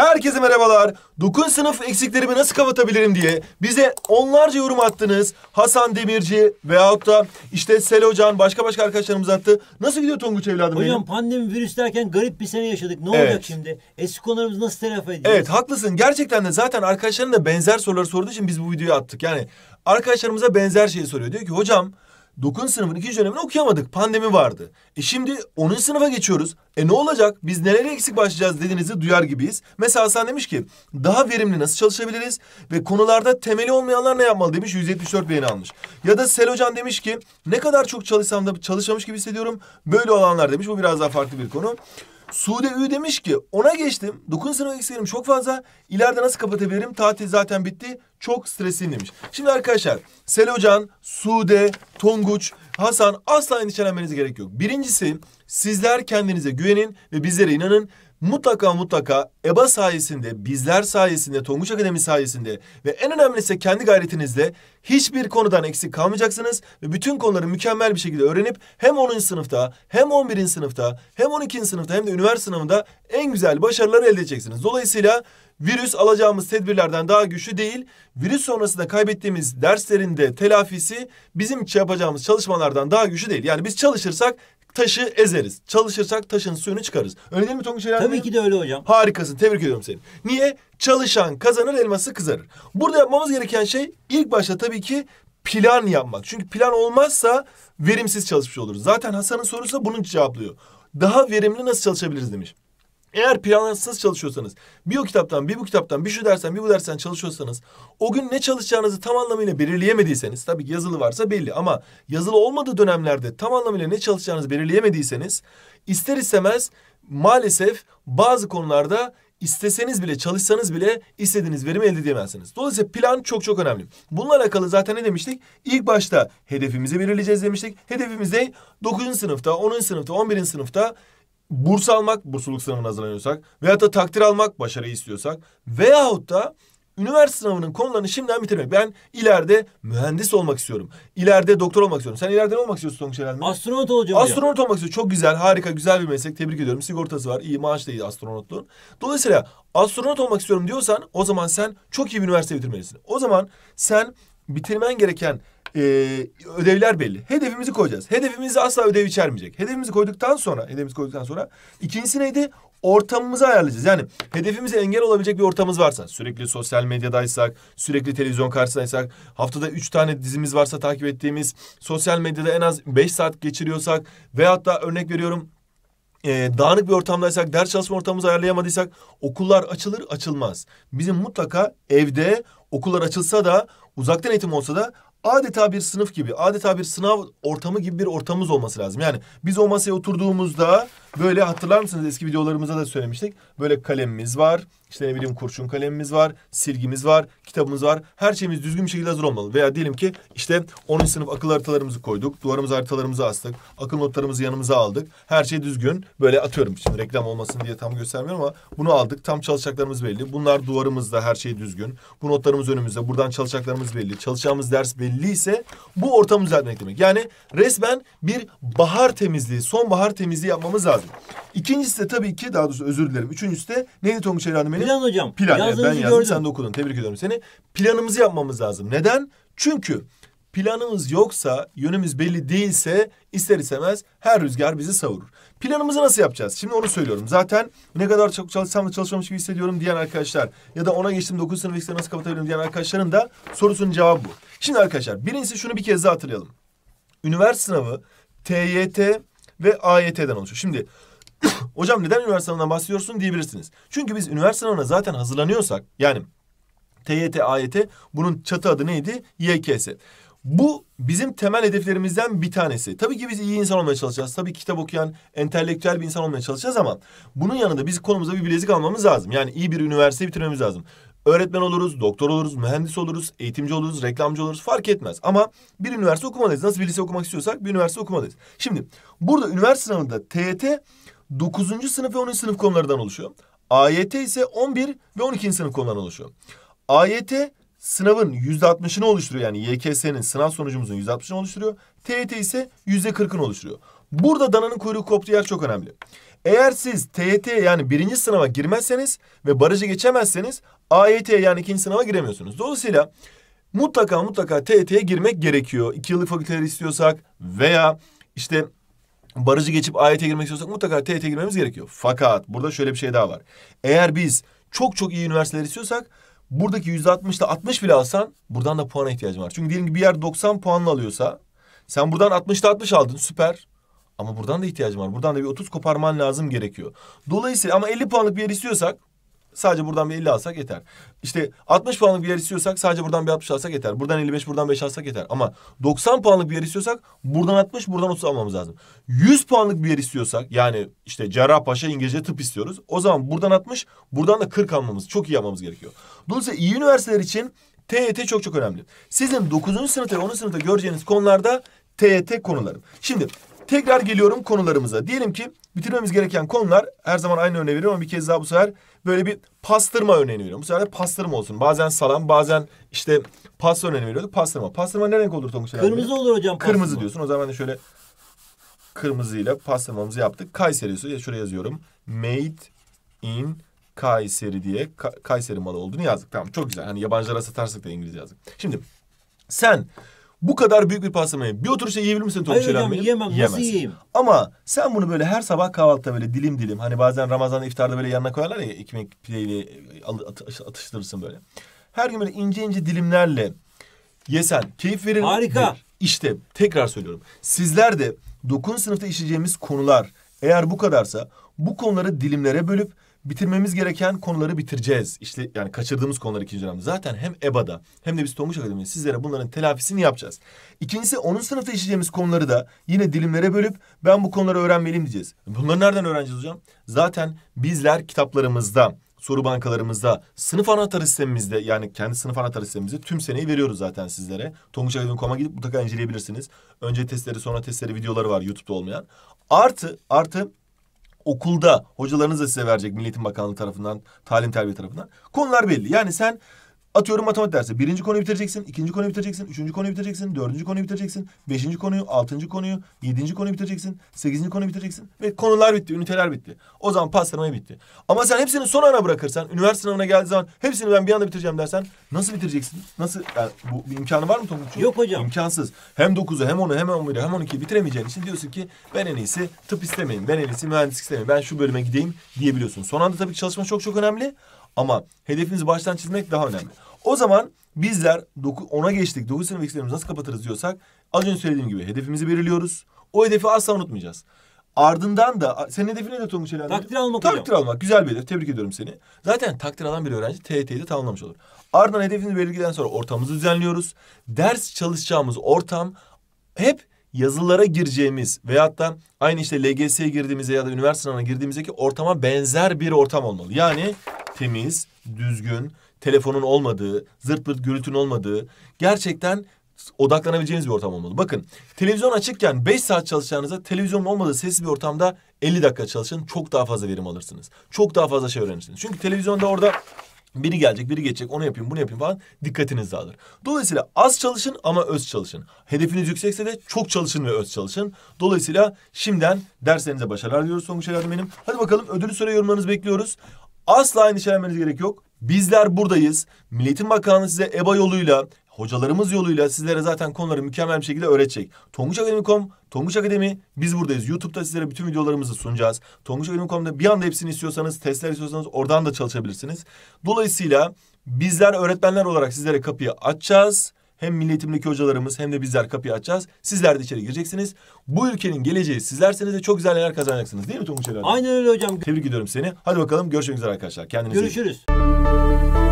Herkese merhabalar. Dokun sınıf eksiklerimi nasıl kapatabilirim diye bize onlarca yorum attınız. Hasan Demirci veyahut da işte Sel Hocan başka başka arkadaşlarımız attı. Nasıl gidiyor Tonguç evladım Hocam benim? pandemi virüs derken garip bir sene yaşadık. Ne evet. olacak şimdi? Eski konularımızı nasıl telafi edeceğiz? Evet haklısın. Gerçekten de zaten arkadaşların da benzer soruları sorduğu için biz bu videoyu attık. Yani arkadaşlarımıza benzer şeyi soruyor. Diyor ki hocam 9. sınıfın 2. dönemini okuyamadık. Pandemi vardı. E şimdi 10. sınıfa geçiyoruz. E ne olacak? Biz nelere eksik başlayacağız dediğinizi duyar gibiyiz. Mesela Hasan demiş ki daha verimli nasıl çalışabiliriz? Ve konularda temeli olmayanlar ne yapmalı demiş. 174 beğeni almış. Ya da Sel Hocan demiş ki ne kadar çok çalışsam da çalışamış gibi hissediyorum. Böyle olanlar demiş. Bu biraz daha farklı bir konu. Sude Ü demiş ki ona geçtim. Dokun sınavı eksilerim çok fazla. İleride nasıl kapatabilirim? Tatil zaten bitti. Çok stresliyim demiş. Şimdi arkadaşlar Selocan, Sude, Tonguç, Hasan asla endişelenmenize gerek yok. Birincisi sizler kendinize güvenin ve bizlere inanın mutlaka mutlaka EBA sayesinde, bizler sayesinde, Tonguç Akademi sayesinde ve en önemlisi kendi gayretinizle hiçbir konudan eksik kalmayacaksınız ve bütün konuları mükemmel bir şekilde öğrenip hem 10. sınıfta, hem 11. sınıfta, hem 12. sınıfta hem de üniversite sınavında en güzel başarıları elde edeceksiniz. Dolayısıyla virüs alacağımız tedbirlerden daha güçlü değil. Virüs sonrasında kaybettiğimiz derslerin de telafisi bizim yapacağımız çalışmalardan daha güçlü değil. Yani biz çalışırsak taşı ezeriz. Çalışırsak taşın suyunu çıkarız. Öyle değil mi Tonguç Helal Tabii ki de öyle hocam. Harikasın. Tebrik ediyorum seni. Niye? Çalışan kazanır elması kızarır. Burada yapmamız gereken şey ilk başta tabii ki plan yapmak. Çünkü plan olmazsa verimsiz çalışmış oluruz. Zaten Hasan'ın sorusu da bunu cevaplıyor. Daha verimli nasıl çalışabiliriz demiş. Eğer plansız çalışıyorsanız, bir o kitaptan, bir bu kitaptan, bir şu dersen, bir bu dersen çalışıyorsanız... ...o gün ne çalışacağınızı tam anlamıyla belirleyemediyseniz... ...tabii ki yazılı varsa belli ama yazılı olmadığı dönemlerde tam anlamıyla ne çalışacağınızı belirleyemediyseniz... ...ister istemez maalesef bazı konularda isteseniz bile çalışsanız bile istediğiniz verimi elde edemezsiniz. Dolayısıyla plan çok çok önemli. Bununla alakalı zaten ne demiştik? İlk başta hedefimizi belirleyeceğiz demiştik. Hedefimiz ne? 9. sınıfta, 10. sınıfta, 11. sınıfta burs almak, bursluluk sınavına hazırlanıyorsak veyahut da takdir almak, başarıyı istiyorsak veyahut da üniversite sınavının konularını şimdiden bitirmek. Ben ileride mühendis olmak istiyorum. İleride doktor olmak istiyorum. Sen ileride ne olmak istiyorsun Tonguç herhalde? Astronot olacağım. Astronot hocam. olmak istiyorum. Çok güzel, harika, güzel bir meslek. Tebrik ediyorum. Sigortası var, iyi maaş da iyi astronotluğun. Dolayısıyla astronot olmak istiyorum diyorsan o zaman sen çok iyi bir üniversite bitirmelisin. O zaman sen bitirmen gereken e, ödevler belli. Hedefimizi koyacağız. Hedefimizi asla ödev içermeyecek. Hedefimizi koyduktan sonra, hedefimizi koyduktan sonra ikincisi neydi? Ortamımızı ayarlayacağız. Yani hedefimize engel olabilecek bir ortamımız varsa, sürekli sosyal medyadaysak, sürekli televizyon karşısındaysak, haftada üç tane dizimiz varsa takip ettiğimiz, sosyal medyada en az beş saat geçiriyorsak ve hatta örnek veriyorum e, dağınık bir ortamdaysak, ders çalışma ortamımızı ayarlayamadıysak okullar açılır açılmaz. Bizim mutlaka evde okullar açılsa da uzaktan eğitim olsa da adeta bir sınıf gibi, adeta bir sınav ortamı gibi bir ortamımız olması lazım. Yani biz o masaya oturduğumuzda Böyle hatırlar mısınız eski videolarımızda da söylemiştik. Böyle kalemimiz var, işte ne bileyim kurşun kalemimiz var, silgimiz var, kitabımız var. Her şeyimiz düzgün bir şekilde hazır olmalı. Veya diyelim ki işte 10. sınıf akıl haritalarımızı koyduk, duvarımız haritalarımızı astık, akıl notlarımızı yanımıza aldık. Her şey düzgün. Böyle atıyorum şimdi reklam olmasın diye tam göstermiyorum ama bunu aldık. Tam çalışacaklarımız belli. Bunlar duvarımızda her şey düzgün. Bu notlarımız önümüzde. Buradan çalışacaklarımız belli. Çalışacağımız ders belli ise bu ortamı düzeltmek demek. Yani resmen bir bahar temizliği, sonbahar temizliği yapmamız lazım lazım. İkincisi de tabii ki daha doğrusu özür dilerim. Üçüncüsü de neydi Tonguç Erhan'ın benim? Plan hocam. Plan. Yani ben yazdım gördüm. sen de okudun. Tebrik ediyorum seni. Planımızı yapmamız lazım. Neden? Çünkü planımız yoksa, yönümüz belli değilse ister istemez her rüzgar bizi savurur. Planımızı nasıl yapacağız? Şimdi onu söylüyorum. Zaten ne kadar çok çalışsam da çalışmamış gibi hissediyorum diyen arkadaşlar ya da ona geçtim 9 sınıf eksikleri nasıl kapatabilirim diyen arkadaşların da sorusunun cevabı bu. Şimdi arkadaşlar birincisi şunu bir kez daha hatırlayalım. Üniversite sınavı TYT ve AYT'den oluşuyor. Şimdi hocam neden üniversite sınavından bahsediyorsun diyebilirsiniz. Çünkü biz üniversite sınavına zaten hazırlanıyorsak yani TYT, AYT bunun çatı adı neydi? YKS. Bu bizim temel hedeflerimizden bir tanesi. Tabii ki biz iyi insan olmaya çalışacağız. Tabii kitap okuyan, entelektüel bir insan olmaya çalışacağız ama bunun yanında biz konumuza bir bilezik almamız lazım. Yani iyi bir üniversite bitirmemiz lazım. Öğretmen oluruz, doktor oluruz, mühendis oluruz, eğitimci oluruz, reklamcı oluruz fark etmez. Ama bir üniversite okumalıyız. Nasıl bir lise okumak istiyorsak bir üniversite okumalıyız. Şimdi burada üniversite sınavında TYT 9. sınıf ve 10. sınıf konularından oluşuyor. AYT ise 11 ve 12. sınıf konularından oluşuyor. AYT sınavın yüzde oluşturuyor. Yani YKS'nin sınav sonucumuzun yüzde oluşturuyor. TYT ise yüzde oluşturuyor. Burada dananın kuyruğu koptuğu yer çok önemli. Eğer siz TYT'ye yani birinci sınava girmezseniz ve barajı geçemezseniz AYT yani ikinci sınava giremiyorsunuz. Dolayısıyla mutlaka mutlaka TYT'ye girmek gerekiyor. İki yıllık fakülteleri istiyorsak veya işte barajı geçip AYT'ye girmek istiyorsak mutlaka TYT'ye girmemiz gerekiyor. Fakat burada şöyle bir şey daha var. Eğer biz çok çok iyi üniversiteler istiyorsak buradaki yüzde altmışla altmış bile alsan buradan da puana ihtiyacın var. Çünkü diyelim ki bir yer 90 puanla alıyorsa sen buradan 60'ta 60 aldın süper. Ama buradan da ihtiyacım var. Buradan da bir 30 koparman lazım gerekiyor. Dolayısıyla ama 50 puanlık bir yer istiyorsak sadece buradan bir 50 alsak yeter. İşte 60 puanlık bir yer istiyorsak sadece buradan bir 60 alsak yeter. Buradan 55 buradan 5 alsak yeter. Ama 90 puanlık bir yer istiyorsak buradan 60 buradan 30 almamız lazım. 100 puanlık bir yer istiyorsak yani işte Cerrahpaşa İngilizce tıp istiyoruz. O zaman buradan 60 buradan da 40 almamız çok iyi yapmamız gerekiyor. Dolayısıyla iyi üniversiteler için TYT e çok çok önemli. Sizin 9. sınıfta ve 10. sınıfta göreceğiniz konularda TYT e konuları. Şimdi Tekrar geliyorum konularımıza. Diyelim ki bitirmemiz gereken konular her zaman aynı örneği veriyorum ama bir kez daha bu sefer böyle bir pastırma örneğini veriyorum. Bu sefer de pastırma olsun. Bazen salam bazen işte pasta örneğini veriyorduk. Pastırma. Pastırma ne renk olur Tonguç? Kırmızı olur hocam. Kırmızı diyorsun. O zaman da şöyle kırmızıyla pastırmamızı yaptık. Kayseri ya şuraya yazıyorum. Made in Kayseri diye Ka Kayseri malı olduğunu yazdık. Tamam çok güzel. Hani yabancılara satarsak da İngilizce yazdık. Şimdi sen bu kadar büyük bir pastırmayı bir oturuşta yiyebilir misin Tonguç Hayır hocam yiyemem. Nasıl yiyeyim? Ama sen bunu böyle her sabah kahvaltıda böyle dilim dilim. Hani bazen Ramazan iftarda böyle yanına koyarlar ya ekmek pideyle atıştırırsın böyle. Her gün böyle ince ince dilimlerle yesen keyif verir. Harika. İşte tekrar söylüyorum. Sizler de dokun sınıfta işleyeceğimiz konular eğer bu kadarsa bu konuları dilimlere bölüp bitirmemiz gereken konuları bitireceğiz. İşte yani kaçırdığımız konular ikinci dönemde. Zaten hem EBA'da hem de biz Tonguç Akademi'de sizlere bunların telafisini yapacağız. İkincisi onun sınıfta işleyeceğimiz konuları da yine dilimlere bölüp ben bu konuları öğrenmeliyim diyeceğiz. Bunları nereden öğreneceğiz hocam? Zaten bizler kitaplarımızda soru bankalarımızda, sınıf anahtarı sistemimizde yani kendi sınıf anahtarı sistemimizde tüm seneyi veriyoruz zaten sizlere. Tonguçakademi.com'a gidip mutlaka inceleyebilirsiniz. Önce testleri sonra testleri videoları var YouTube'da olmayan. Artı artı okulda hocalarınız da size verecek Milli Eğitim Bakanlığı tarafından, talim terbiye tarafından. Konular belli. Yani sen Atıyorum matematik dersi. Birinci konuyu bitireceksin, ikinci konuyu bitireceksin, üçüncü konuyu bitireceksin, dördüncü konuyu bitireceksin, beşinci konuyu, altıncı konuyu, yedinci konuyu bitireceksin, sekizinci konuyu bitireceksin. Ve konular bitti, üniteler bitti. O zaman pastırmaya bitti. Ama sen hepsini son ana bırakırsan, üniversite sınavına geldiği zaman hepsini ben bir anda bitireceğim dersen nasıl bitireceksin? Nasıl? Yani bu bir imkanı var mı Tonguç'un? Yok hocam. İmkansız. Hem dokuzu, hem onu, hem on biri, hem on ikiyi bitiremeyeceğin için diyorsun ki ben en iyisi tıp istemeyeyim, ben en iyisi mühendislik istemeyeyim, ben şu bölüme gideyim diyebiliyorsun. Son anda tabii ki çalışma çok çok önemli. Ama hedefinizi baştan çizmek daha önemli. O zaman bizler 10'a geçtik. 9 sınıf eksilerimizi nasıl kapatırız diyorsak az önce söylediğim gibi hedefimizi belirliyoruz. O hedefi asla unutmayacağız. Ardından da senin hedefin ne Tonguç Elen? Takdir almak. Takdir almak. Güzel bir hedef. Tebrik ediyorum seni. Zaten takdir alan bir öğrenci TET'yi de tamamlamış olur. Ardından hedefini belirledikten sonra ortamımızı düzenliyoruz. Ders çalışacağımız ortam hep yazılara gireceğimiz veyahut da aynı işte LGS'ye girdiğimizde ya da üniversite sınavına girdiğimizdeki ortama benzer bir ortam olmalı. Yani temiz, düzgün, telefonun olmadığı, zırt pırt gürültünün olmadığı, gerçekten odaklanabileceğiniz bir ortam olmalı. Bakın televizyon açıkken 5 saat çalışacağınıza televizyonun olmadığı sessiz bir ortamda 50 dakika çalışın çok daha fazla verim alırsınız. Çok daha fazla şey öğrenirsiniz. Çünkü televizyonda orada biri gelecek, biri geçecek, onu yapayım, bunu yapayım falan dikkatiniz dağılır. Dolayısıyla az çalışın ama öz çalışın. Hedefiniz yüksekse de çok çalışın ve öz çalışın. Dolayısıyla şimdiden derslerinize başarılar diliyoruz Songuç Helal benim. Hadi bakalım ödülü süre yorumlarınızı bekliyoruz. Asla endişelenmeniz gerek yok. Bizler buradayız. Milletin Bakanlığı size EBA yoluyla hocalarımız yoluyla sizlere zaten konuları mükemmel bir şekilde öğretecek. Tonguç Akademi.com, Tonguç Akademi biz buradayız. YouTube'da sizlere bütün videolarımızı sunacağız. Tonguç Akademi.com'da bir anda hepsini istiyorsanız, testler istiyorsanız oradan da çalışabilirsiniz. Dolayısıyla bizler öğretmenler olarak sizlere kapıyı açacağız. Hem milli hocalarımız hem de bizler kapıyı açacağız. Sizler de içeri gireceksiniz. Bu ülkenin geleceği sizlerseniz de çok güzel yerler kazanacaksınız. Değil mi Tonguç Herhalde? Aynen öyle hocam. Tebrik ediyorum seni. Hadi bakalım görüşmek üzere arkadaşlar. Kendinize Görüşürüz. iyi. Görüşürüz.